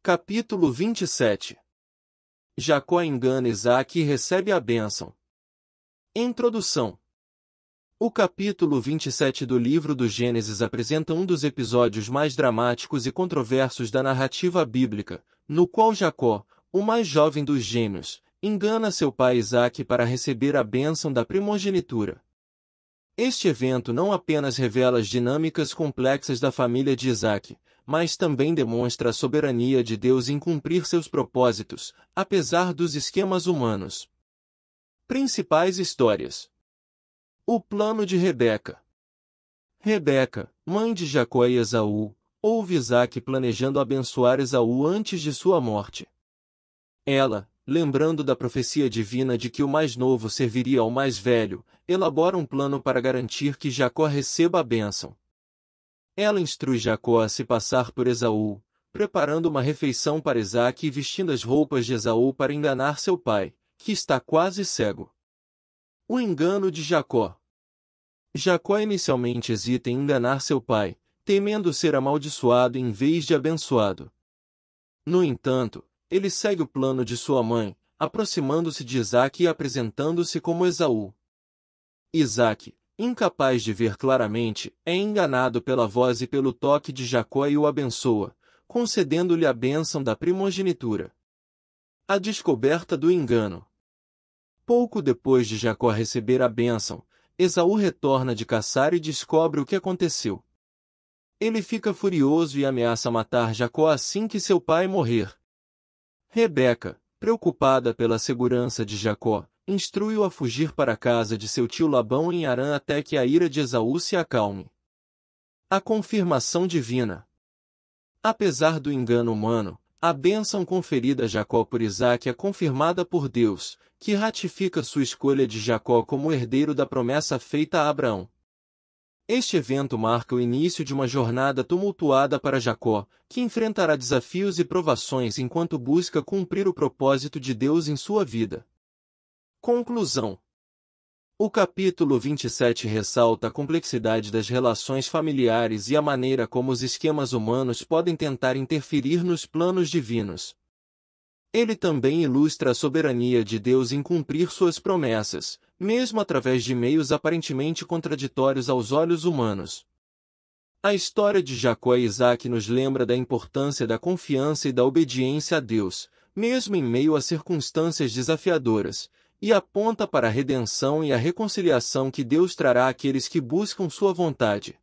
Capítulo 27 Jacó engana Isaac e recebe a bênção. Introdução O capítulo 27 do livro do Gênesis apresenta um dos episódios mais dramáticos e controversos da narrativa bíblica, no qual Jacó, o mais jovem dos gêmeos, engana seu pai Isaac para receber a bênção da primogenitura. Este evento não apenas revela as dinâmicas complexas da família de Isaac, mas também demonstra a soberania de Deus em cumprir seus propósitos, apesar dos esquemas humanos. Principais histórias: O plano de Rebeca. Rebeca, mãe de Jacó e Esaú, ouve Isaac planejando abençoar Esaú antes de sua morte. Ela, lembrando da profecia divina de que o mais novo serviria ao mais velho, elabora um plano para garantir que Jacó receba a bênção. Ela instrui Jacó a se passar por Esaú, preparando uma refeição para Isaac e vestindo as roupas de Esaú para enganar seu pai, que está quase cego. O engano de Jacó. Jacó inicialmente hesita em enganar seu pai, temendo ser amaldiçoado em vez de abençoado. No entanto, ele segue o plano de sua mãe, aproximando-se de Isaac e apresentando-se como Esaú. Isaac, incapaz de ver claramente, é enganado pela voz e pelo toque de Jacó e o abençoa, concedendo-lhe a bênção da primogenitura. A descoberta do engano. Pouco depois de Jacó receber a bênção, Esaú retorna de caçar e descobre o que aconteceu. Ele fica furioso e ameaça matar Jacó assim que seu pai morrer. Rebeca, preocupada pela segurança de Jacó, instrui-o a fugir para a casa de seu tio Labão em Harã até que a ira de Esaú se acalme. A confirmação divina. Apesar do engano humano, a bênção conferida a Jacó por Isaac é confirmada por Deus, que ratifica sua escolha de Jacó como herdeiro da promessa feita a Abraão. Este evento marca o início de uma jornada tumultuada para Jacó, que enfrentará desafios e provações enquanto busca cumprir o propósito de Deus em sua vida. Conclusão o capítulo 27 ressalta a complexidade das relações familiares e a maneira como os esquemas humanos podem tentar interferir nos planos divinos. Ele também ilustra a soberania de Deus em cumprir suas promessas, mesmo através de meios aparentemente contraditórios aos olhos humanos. A história de Jacó e Isaac nos lembra da importância da confiança e da obediência a Deus, mesmo em meio a circunstâncias desafiadoras, e aponta para a redenção e a reconciliação que Deus trará àqueles que buscam sua vontade.